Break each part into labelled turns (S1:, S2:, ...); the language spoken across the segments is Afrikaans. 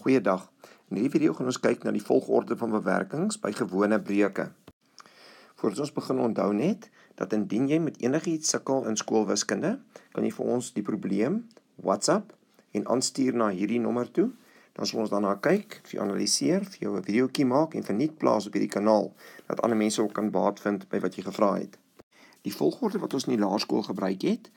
S1: Goeiedag. In hierdie video gaan ons kyk na die volgorde van bewerkings by gewone breuke. Voordat ons begin, onthou net dat indien jy met enigiets sukkel in skoolwiskunde, kan jy vir ons die probleem WhatsApp en aanstuur na hierdie nommer toe. Dan sal ons daarna kyk, vir jou analiseer, vir jou 'n videoetjie maak en verniet plaas op hierdie kanaal dat ander mense ook kan baat vind by wat jy gevra het. Die volgorde wat ons in die laerskool gebruik het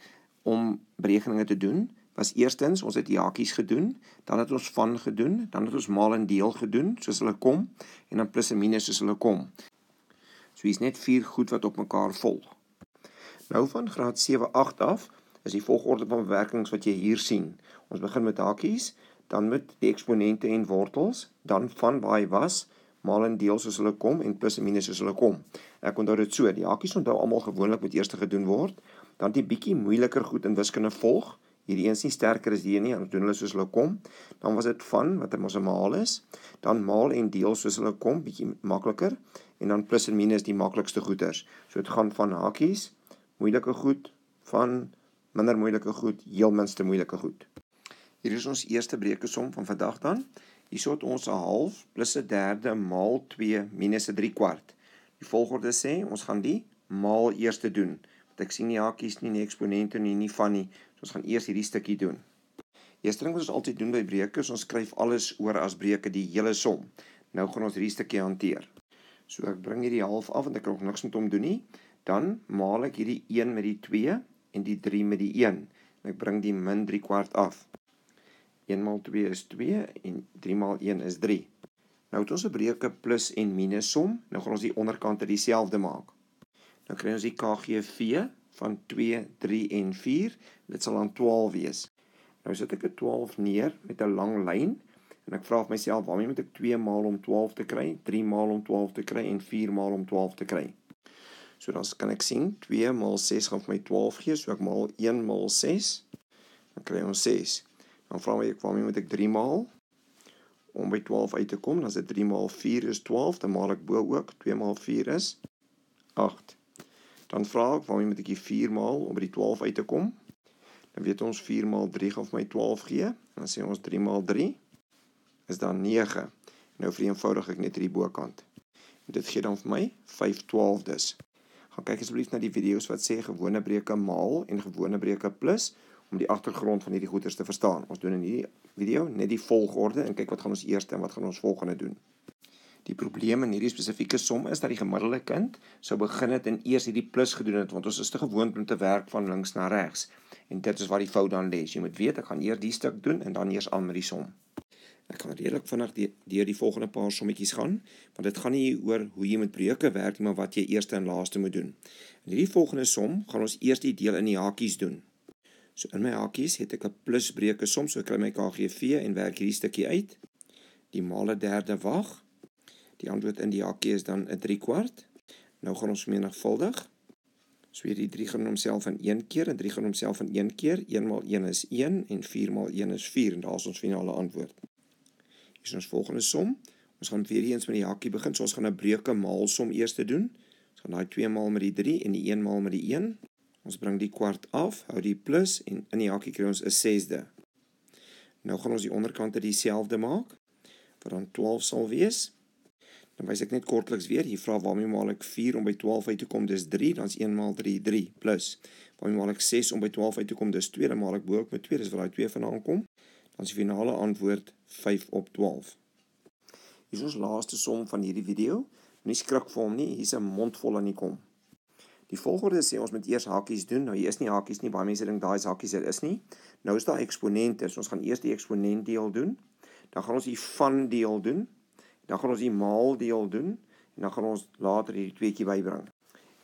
S1: om berekeninge te doen, was eerstens ons het jakkies gedoen, dan het ons van gedoen, dan het ons maal en deel gedoen soos hulle kom en dan plus en minus soos hulle kom. So hier's net vier goed wat op mekaar volg. Nou van graad 7 8 af is die volgorde van werkings wat jy hier sien. Ons begin met hakies, dan met die eksponente en wortels, dan van waar hy was, maal en deel soos hulle kom en plus en minus soos hulle kom. Ek onthou dit so, die hakies onthou almal gewoonlik moet eers gedoen word, dan die bietjie moeiliker goed in wiskunde volg hierdie eens nie sterker as die een nie, dan doen hulle soos hulle kom. Dan was dit van wat er ons 'n maal is, dan maal en deel soos hulle kom, bietjie makliker en dan plus en minus die maklikste goeters. So dit gaan van hakies, moeilike goed, van minder moeilike goed, heel minste moeilike goed. Hier is ons eerste breukesom van vandag dan. Hierso het ons 'n half plus 'n derde maal 2 minus 'n 3 kwart. Die volgorde sê, ons gaan die maal eerste doen. Wat ek sien nie hakies nie, nie eksponente nie, nie van nie, So ons gaan eers hierdie stukkie doen. Eerste ding wat ons altyd doen by breuke is ons skryf alles oor as breuke die hele som. Nou gaan ons hierdie stukkie hanteer. So ek bring hierdie half af want ek kan nog niks met hom doen nie. Dan maal ek hierdie 1 met die 2 en die 3 met die 1 en ek bring die min 3/4 af. 1 maal 2 is 2 en 3 maal 1 is 3. Nou het ons 'n breuke plus en minus som. Nou gaan ons die onderkante dieselfde maak. Nou kry ons die KGV van 2, 3 en 4. Dit sal dan 12 wees. Nou sit ek 'n 12 neer met 'n lang lyn en ek vra vir myself waarmee moet ek 2 maal om 12 te kry, 3 maal om 12 te kry en 4 maal om 12 te kry. So dan kan ek sien 2 maal 6 gaan vir my 12 gee, so ek maal 1 maal 6 dan kry ons 6. Dan vra my ek waarmee moet ek 3 maal om by 12 uit te kom, dan is dit 3 maal 4 is 12, dan maal ek bo ook 2 maal 4 is 8. Dan vra ek waarom moet ek hier 4 maal om by die 12 uit te kom? Dan weet ons 4 maal 3 gaan vir my 12 gee. Dan sê ons 3 maal 3 is dan 9. Nou vereenvoudig ek net hierdie bokant. En dit gee dan vir my 5 12des. Gaan kyk asseblief na die video's wat sê gewone breuke maal en gewone breuke plus om die agtergrond van hierdie goeters te verstaan. Ons doen in hierdie video net die volgorde en kyk wat gaan ons eerste en wat gaan ons volgende doen. Die probleem in hierdie spesifieke som is dat die gemiddelde kind sou begin het en eers hierdie plus gedoen het want ons is te gewoond om te werk van links na regs. En dit is waar die fout dan lê. Jy moet weet ek gaan eers die stuk doen en dan eers al met die som. Ek gaan redelik vinnig deur die volgende paar sommetjies gaan want dit gaan nie oor hoe jy met breuke werk nie maar wat jy eerste en laaste moet doen. In hierdie volgende som gaan ons eers die deel in die hakies doen. So in my hakies het ek 'n plusbreuke som so kry my KGV en werk hierdie stukkie uit. Die male derde wag Die antwoord in die hakkie is dan 'n 3 kwart. Nou gaan ons menigvuldig. So hierdie 3 gaan homself aan 1 keer en 3 gaan homself aan 1 keer. 1 maal 1 is 1 en 4 maal 1 is 4 en daar's ons finale antwoord. Hier is ons volgende som. Ons gaan weer eens met die hakkie begin. So ons gaan 'n breuke maal som eers te doen. Ons gaan daai 2 maal met die 3 en die 1 maal met die 1. Ons bring die kwart af, hou die plus en in die hakkie kry ons 'n 6de. Nou gaan ons die onderkante dieselfde maak. Wat dan 12 sal wees dan wys ek net kortliks weer hier vra waarmee maal ek 4 om by 12 uit te kom dis 3 dan is 1 maal 3 3 plus waarmee maal ek 6 om by 12 uit te kom dis 2 dan maal ek bo ook met 2 dis wat daai 2 vanaand kom dan is die finale antwoord 5 op 12 hier is ons laaste som van hierdie video moenie skrik vir hom nie hier's 'n mond vol aan die kom die volgorde sê ons moet eers hakies doen nou hier is nie hakies nie baie mense dink daai is hakies dit is nie nou is daar eksponente ons gaan eers die eksponent deel doen dan gaan ons hier van deel doen Dan gaan ons die maaldeel doen en dan gaan ons later hierdie tweetjie bybring.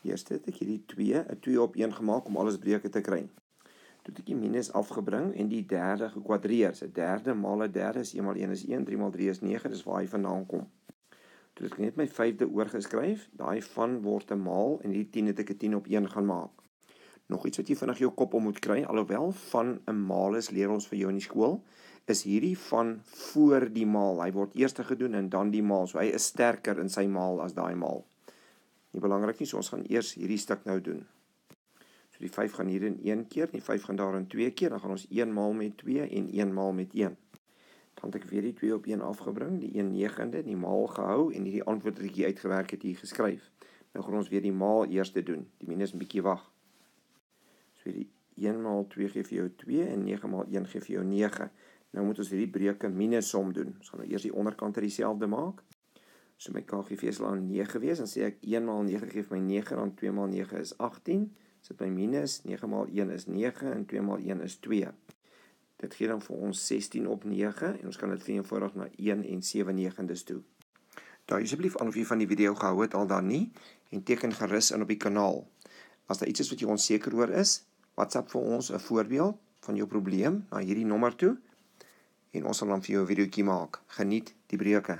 S1: Eers het ek hierdie 2, 'n 2 op 1 gemaak om alles breuke te kry. Toe het ek die minus afgebring en die derde gekwadreer. Se derde maal 'n derde is 1 maal 1 is 1, 3 maal 3 is 9, dis waar hy vandaan kom. Toe het ek net my 5de oorgeskryf, daai van word 'n maal en hierdie 10 het ek 'n 10 op 1 gaan maak. Nog iets wat jy vinnig jou kop om moet kry, alhoewel van 'n maal is leer ons vir jou in die skool, is hierdie van voor die maal. Hy word eers gedoen en dan die maal. So hy is sterker in sy maal as daai maal. Nie belangrik nie, so ons gaan eers hierdie stuk nou doen. So die 5 gaan hier in een keer, die 5 gaan daar in twee keer. Dan gaan ons een maal met 2 en een maal met 1. Dan het ek weer die 2 op 1 afgebring, die 1/9de, die maal gehou en hierdie antwoord wat ek hier uitgewerk het, hier geskryf. Nou gaan ons weer die maal eers doen. Die minus 'n bietjie wag. So hierdie 1 maal 2 gee vir jou 2 en 9 maal 1 gee vir jou 9. Nou moet ons hierdie breuke minus som doen. Ons gaan nou eers die onderkant hier dieselfde maak. So my KGV sal aan 9 gewees, dan sê ek 1 maal 9 gee my 9 en dan 2 maal 9 is 18. Sit so my minus 9 maal 1 is 9 en 2 maal 1 is 2. Dit gee dan vir ons 16 op 9 en ons kan dit vereenvoudig na 1 en 7/9's toe. Daai asseblief aan of jy van die video gehou het al dan nie en teken gerus in op die kanaal. As daar iets is wat jy onseker oor is, WhatsApp vir ons 'n voorbeeld van jou probleem na hierdie nommer toe 0765366961 en ons sal dan vir jou 'n videoetjie maak. Geniet die breuke.